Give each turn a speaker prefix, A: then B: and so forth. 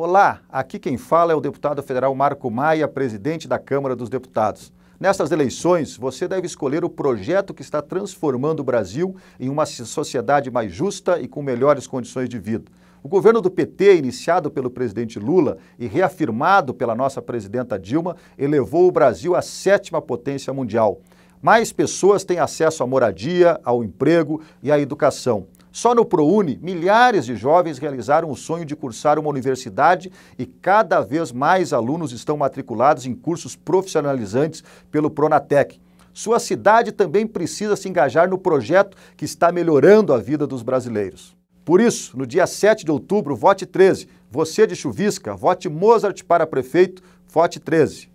A: Olá, aqui quem fala é o deputado federal Marco Maia, presidente da Câmara dos Deputados. Nestas eleições, você deve escolher o projeto que está transformando o Brasil em uma sociedade mais justa e com melhores condições de vida. O governo do PT, iniciado pelo presidente Lula e reafirmado pela nossa presidenta Dilma, elevou o Brasil à sétima potência mundial. Mais pessoas têm acesso à moradia, ao emprego e à educação. Só no ProUni, milhares de jovens realizaram o sonho de cursar uma universidade e cada vez mais alunos estão matriculados em cursos profissionalizantes pelo Pronatec. Sua cidade também precisa se engajar no projeto que está melhorando a vida dos brasileiros. Por isso, no dia 7 de outubro, vote 13. Você de Chuvisca, vote Mozart para prefeito, vote 13.